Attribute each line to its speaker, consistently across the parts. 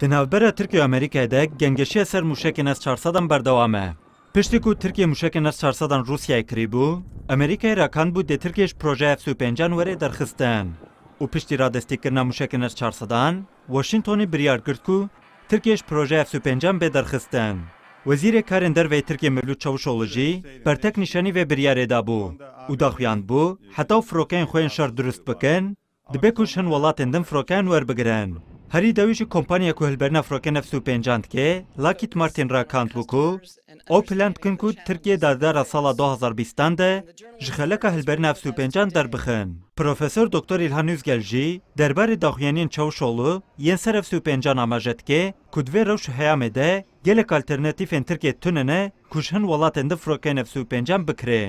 Speaker 1: Tinavbera Tirkiya Amerîkayê de gengeşiya ser mûşekên S-400an berdewam e. Piştî ku Tirkiye mûşekên S-400an Rûsyayê kirîbû, Amerîkayê rakand bû dê Tirkiye ji projeya F-35an were derxistin. û piştî radestīkirina mûşekên S-400an, Washingtonê biryar girt ku Tirkiye ji projeya F-35an bê derxistin. Wezîrê karên dervê Tirkiye Mevlûd Çavuşoğlu jî bertek nîşanî ve biryarê dabû û daxuyandbû heta û firokeyên xwe yên şer durist bikin, dibe ku هەری داویژی کۆمپانیا کوهلبەرنا فڕۆکە نەفس و پێنجاند کێ لاکیت مارتین راکاند بووکو ئەو پلان بکن کو ترکیە دادارە ساڵا 2020 دە ji xeleka hilberna sûpencan derbixin. Profesör Doktor İlhan Üzgel jî derbarê daxuyanên çewşolu yên ser ev sûpencan amajetke ku divê rewş heyamê de gelek alternatîfên Tirkiye tunine ku ji hin welatên de firokên ev sûpencan bikire.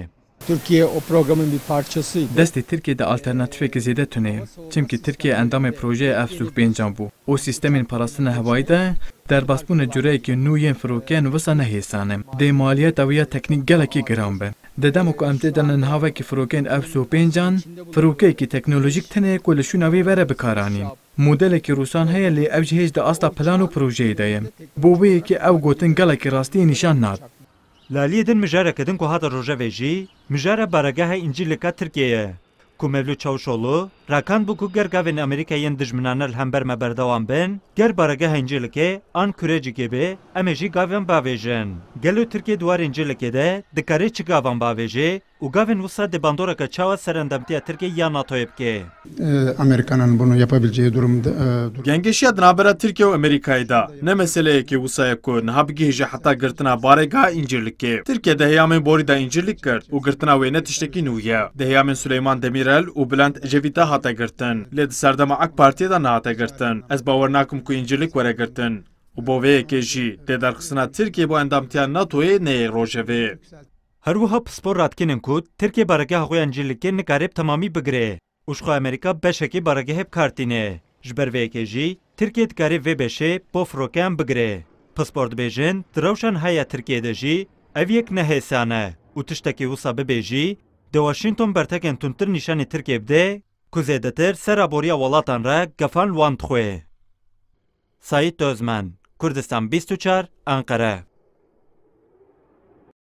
Speaker 2: Türkiye o programın bir parçasıydı.
Speaker 3: Destê Tirkiye de alternatîfeke zêde tune ye. Çimkî Tirkiye endamê projeyê Efsûkbêncan bû. O sîstemên parastina hewayî de derbasbûna cüreyekê nû yên firokeyên wisa nehêsane. Dê maliyeta wê ya teknîk gelekî giran be. Di demok em tê denin havekî firokeyên Efsûkbêncan, firokeyekî teknolojîk tune ku li şûna wê were bikaranîn. Modelekî Rûsan heye lê ev jî hêj de asta plan û projeyê de ye. Bo wê yekê
Speaker 1: ew gotin gelekî rastiyê nîşan nat. لالیه دن مجاره کدن که هات روژه ویجی مجاره برگه انجیلکا ترکیه که مولو چاوشولو راکان بو کو گرگاوین امریکایین دجمنانه الهمبر مبردوان بن گر بارگه هنجلکه آن کورجی گبه امیجی گاوین باویجن گلو ترکی دوارین جلکه ده دکاری چی گاوان باویجه او gavin vusa de bandoraka çava serendamtiya Türkiye ya NATO'ya bke.
Speaker 2: Ee, Amerikanın bunu yapabileceği durumda. E,
Speaker 1: Gengeşi adına habera Türkiye ve Amerika'yı da. Ne meseleye ki vusaya
Speaker 2: ko naha bgihije hatta gırtına barega incirlikke. Türkiye de heyamin bori da incirlik gırt. O gırtına ve netişteki nuye. De heyamin Süleyman Demirel u Bülent Ecevit'e hat nategirtin, lê di serdema ek partiyê de nategirtin. Ez bawer nakim ku incirlik weregirtin. û bo vêyekê jî
Speaker 1: tê derxistina Tirkiye bo endamtiya NATOyê neyê rojevê. Her wiha pispor radkinin ku Tirkiye barageha xwe incirlikê nikarib temamî bigire. Uşxu Amerika beşekî baregehê bikartîne. Ji ber vêyekê jî Tirkiye dikarib vê beşê bo firokeyan bigire. Pispor dibêjin di rewşan heye Tirkiyede jî ev yek nehêsane û tiştekî wisa bibêjî, di Washington bertekên tundtir nîşanê Tirkiye bide Kuzeydetir sera boriya walatan re gefan wan dixwe. Sayit Özmen, Kurdistan 24, Ankara